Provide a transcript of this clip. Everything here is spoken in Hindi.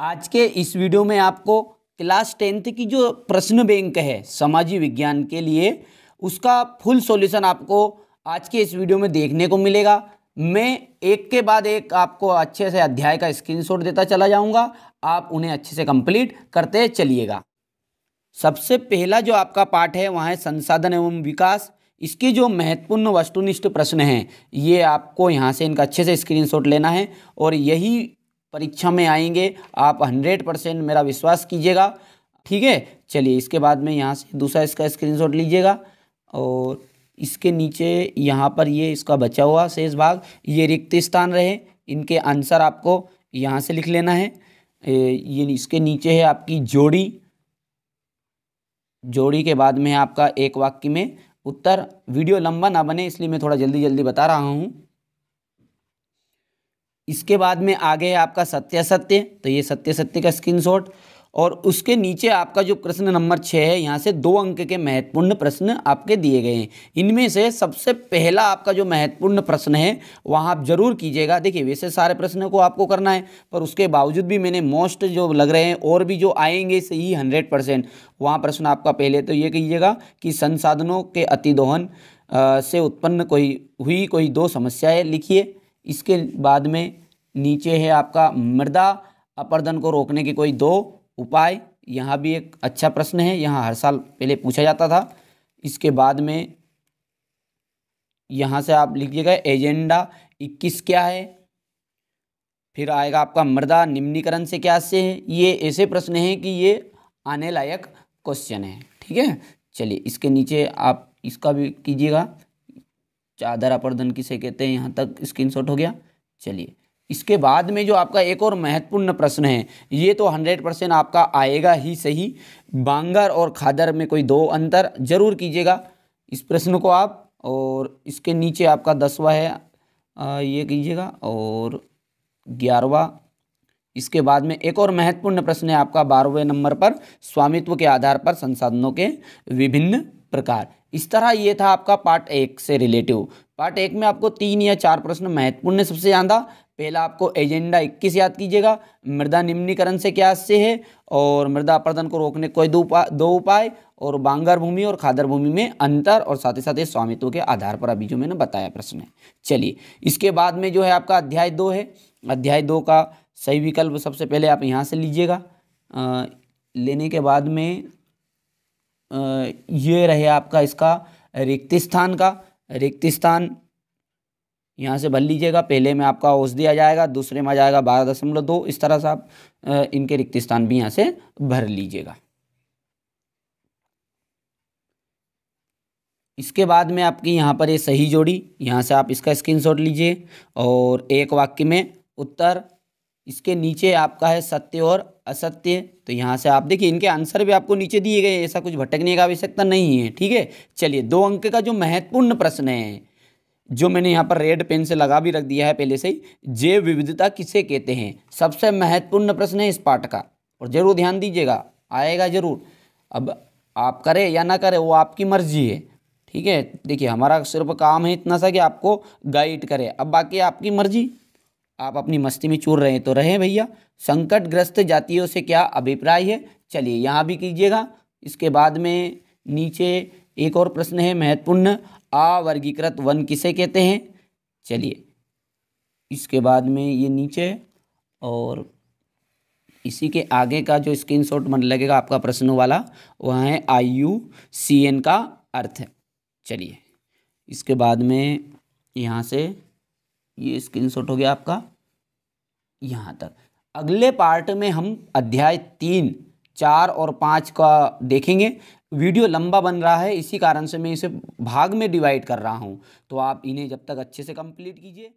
आज के इस वीडियो में आपको क्लास टेंथ की जो प्रश्न बैंक है सामाजिक विज्ञान के लिए उसका फुल सॉल्यूशन आपको आज के इस वीडियो में देखने को मिलेगा मैं एक के बाद एक आपको अच्छे से अध्याय का स्क्रीनशॉट देता चला जाऊंगा आप उन्हें अच्छे से कंप्लीट करते चलिएगा सबसे पहला जो आपका पाठ है वहाँ है संसाधन एवं विकास इसके जो महत्वपूर्ण वस्तुनिष्ठ प्रश्न हैं ये आपको यहाँ से इनका अच्छे से स्क्रीनशॉट लेना है और यही परीक्षा में आएंगे आप हंड्रेड परसेंट मेरा विश्वास कीजिएगा ठीक है चलिए इसके बाद में यहाँ से दूसरा इसका स्क्रीनशॉट लीजिएगा और इसके नीचे यहाँ पर ये इसका बचा हुआ शेष भाग ये रिक्त स्थान रहे इनके आंसर आपको यहाँ से लिख लेना है ये इसके नीचे है आपकी जोड़ी जोड़ी के बाद में है आपका एक वाक्य में उत्तर वीडियो लंबा ना बने इसलिए मैं थोड़ा जल्दी जल्दी बता रहा हूँ इसके बाद में आगे है आपका सत्य सत्य तो ये सत्य सत्य का स्क्रीन और उसके नीचे आपका जो प्रश्न नंबर छः है यहाँ से दो अंक के महत्वपूर्ण प्रश्न आपके दिए गए हैं इनमें से सबसे पहला आपका जो महत्वपूर्ण प्रश्न है वहाँ आप जरूर कीजिएगा देखिए वैसे सारे प्रश्नों को आपको करना है पर उसके बावजूद भी मैंने मोस्ट जो लग रहे हैं और भी जो आएंगे सही हंड्रेड परसेंट वहाँ प्रश्न आपका पहले तो ये कहिएगा कि संसाधनों के अतिदोहन से उत्पन्न कोई हुई कोई दो समस्याएँ लिखिए इसके बाद में नीचे है आपका मृदा अपर्दन को रोकने के कोई दो उपाय यहाँ भी एक अच्छा प्रश्न है यहाँ हर साल पहले पूछा जाता था इसके बाद में यहाँ से आप लिखिएगा एजेंडा इक्कीस क्या है फिर आएगा आपका मृदा निम्नीकरण से क्या से है ये ऐसे प्रश्न हैं कि ये आने लायक क्वेश्चन है ठीक है चलिए इसके नीचे आप इसका भी कीजिएगा चादर अपर्धन किसे कहते हैं यहाँ तक स्क्रीनशॉट हो गया चलिए इसके बाद में जो आपका एक और महत्वपूर्ण प्रश्न है ये तो 100 परसेंट आपका आएगा ही सही बांगर और खादर में कोई दो अंतर जरूर कीजिएगा इस प्रश्न को आप और इसके नीचे आपका दसवा है आ, ये कीजिएगा और ग्यारहवा इसके बाद में एक और महत्वपूर्ण प्रश्न है आपका बारहवें नंबर पर स्वामित्व के आधार पर संसाधनों के विभिन्न प्रकार इस तरह ये था आपका पार्ट एक से रिलेटिव पार्ट एक में आपको तीन या चार प्रश्न महत्वपूर्ण है सबसे ज़्यादा पहला आपको एजेंडा 21 याद कीजिएगा मृदा निम्नीकरण से क्या से है और मृदा अपर्दन को रोकने कोई दो उपाय दो उपाय और बांगर भूमि और खादर भूमि में अंतर और साथ ही साथ ये स्वामित्व के आधार पर अभी जो मैंने बताया प्रश्न है चलिए इसके बाद में जो है आपका अध्याय दो है अध्याय दो का सही विकल्प सबसे पहले आप यहाँ से लीजिएगा लेने के बाद में ये रहे आपका इसका रिक्त स्थान का रिक्त स्थान यहाँ से भर लीजिएगा पहले में आपका औस दिया जाएगा दूसरे में आ जाएगा बारह दशमलव दो इस तरह से आप इनके रिक्त स्थान भी यहाँ से भर लीजिएगा इसके बाद में आपकी यहाँ पर ये सही जोड़ी यहाँ से आप इसका स्क्रीनशॉट लीजिए और एक वाक्य में उत्तर इसके नीचे आपका है सत्य और असत्य तो यहाँ से आप देखिए इनके आंसर भी आपको नीचे दिए गए ऐसा कुछ भटकने का आवश्यकता नहीं है ठीक है चलिए दो अंक का जो महत्वपूर्ण प्रश्न है जो मैंने यहाँ पर रेड पेन से लगा भी रख दिया है पहले से ही जैव विविधता किसे कहते हैं सबसे महत्वपूर्ण प्रश्न है इस पाठ का और ज़रूर ध्यान दीजिएगा आएगा ज़रूर अब आप करें या ना करें वो आपकी मर्जी है ठीक है देखिए हमारा सिर्फ काम है इतना सा कि आपको गाइड करे अब बाकी आपकी मर्जी आप अपनी मस्ती में चूर रहे हैं तो रहे भैया संकटग्रस्त जातियों से क्या अभिप्राय है चलिए यहाँ भी कीजिएगा इसके बाद में नीचे एक और प्रश्न है महत्वपूर्ण अवर्गीकृत वन किसे कहते हैं चलिए इसके बाद में ये नीचे और इसी के आगे का जो स्क्रीनशॉट मन लगेगा आपका प्रश्नों वाला वह है आई यू सी एन का अर्थ है चलिए इसके बाद में यहाँ से ये स्क्रीनशॉट हो गया आपका यहाँ तक अगले पार्ट में हम अध्याय तीन चार और पाँच का देखेंगे वीडियो लंबा बन रहा है इसी कारण से मैं इसे भाग में डिवाइड कर रहा हूँ तो आप इन्हें जब तक अच्छे से कंप्लीट कीजिए